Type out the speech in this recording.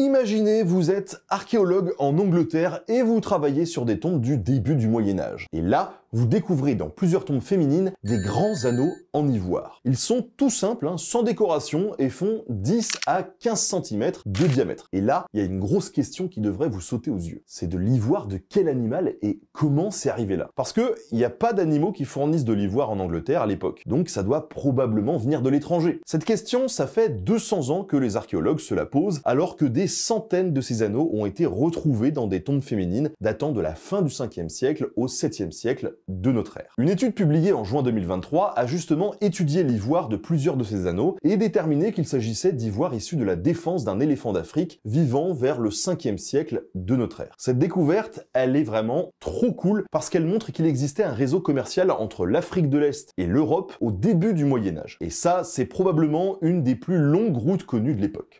Imaginez, vous êtes archéologue en Angleterre et vous travaillez sur des tombes du début du Moyen Âge. Et là, vous découvrez dans plusieurs tombes féminines des grands anneaux en ivoire. Ils sont tout simples, hein, sans décoration, et font 10 à 15 cm de diamètre. Et là, il y a une grosse question qui devrait vous sauter aux yeux. C'est de l'ivoire de quel animal et comment c'est arrivé là Parce que il n'y a pas d'animaux qui fournissent de l'ivoire en Angleterre à l'époque, donc ça doit probablement venir de l'étranger. Cette question, ça fait 200 ans que les archéologues se la posent, alors que des centaines de ces anneaux ont été retrouvés dans des tombes féminines datant de la fin du 5e siècle au 7e siècle de notre ère. Une étude publiée en juin 2023 a justement étudié l'ivoire de plusieurs de ces anneaux et déterminé qu'il s'agissait d'ivoire issu de la défense d'un éléphant d'Afrique vivant vers le 5e siècle de notre ère. Cette découverte, elle est vraiment trop cool parce qu'elle montre qu'il existait un réseau commercial entre l'Afrique de l'Est et l'Europe au début du Moyen Âge. Et ça, c'est probablement une des plus longues routes connues de l'époque.